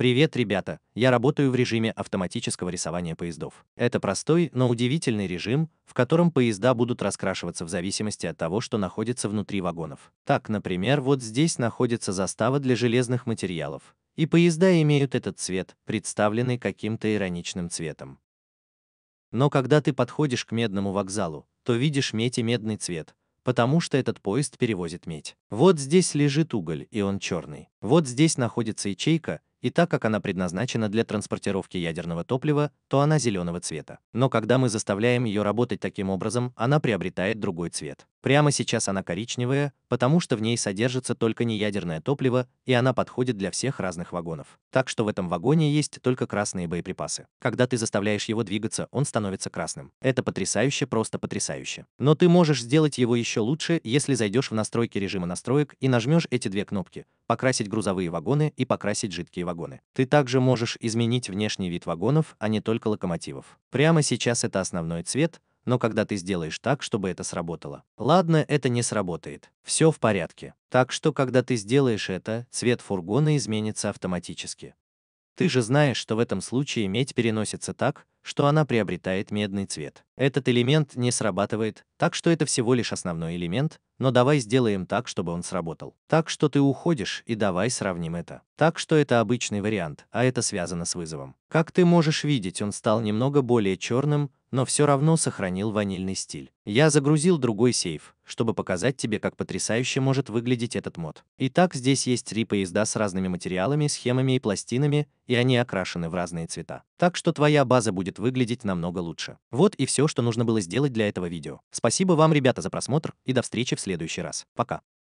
Привет, ребята! Я работаю в режиме автоматического рисования поездов. Это простой, но удивительный режим, в котором поезда будут раскрашиваться в зависимости от того, что находится внутри вагонов. Так, например, вот здесь находится застава для железных материалов, и поезда имеют этот цвет, представленный каким-то ироничным цветом. Но когда ты подходишь к медному вокзалу, то видишь медь и медный цвет, потому что этот поезд перевозит медь. Вот здесь лежит уголь, и он черный. Вот здесь находится ячейка, и так как она предназначена для транспортировки ядерного топлива, то она зеленого цвета. Но когда мы заставляем ее работать таким образом, она приобретает другой цвет. Прямо сейчас она коричневая, потому что в ней содержится только неядерное топливо, и она подходит для всех разных вагонов. Так что в этом вагоне есть только красные боеприпасы. Когда ты заставляешь его двигаться, он становится красным. Это потрясающе, просто потрясающе. Но ты можешь сделать его еще лучше, если зайдешь в настройки режима настроек и нажмешь эти две кнопки «Покрасить грузовые вагоны» и «Покрасить жидкие вагоны». Ты также можешь изменить внешний вид вагонов, а не только локомотивов. Прямо сейчас это основной цвет – но когда ты сделаешь так, чтобы это сработало. Ладно, это не сработает. Все в порядке. Так что, когда ты сделаешь это, цвет фургона изменится автоматически. Ты же знаешь, что в этом случае медь переносится так, что она приобретает медный цвет. Этот элемент не срабатывает, так что это всего лишь основной элемент, но давай сделаем так, чтобы он сработал. Так что ты уходишь и давай сравним это. Так что это обычный вариант, а это связано с вызовом. Как ты можешь видеть, он стал немного более черным, но все равно сохранил ванильный стиль. Я загрузил другой сейф, чтобы показать тебе, как потрясающе может выглядеть этот мод. Итак, здесь есть три поезда с разными материалами, схемами и пластинами, и они окрашены в разные цвета. Так что твоя база будет выглядеть намного лучше. Вот и все, что нужно было сделать для этого видео. Спасибо вам, ребята, за просмотр, и до встречи в следующий раз. Пока.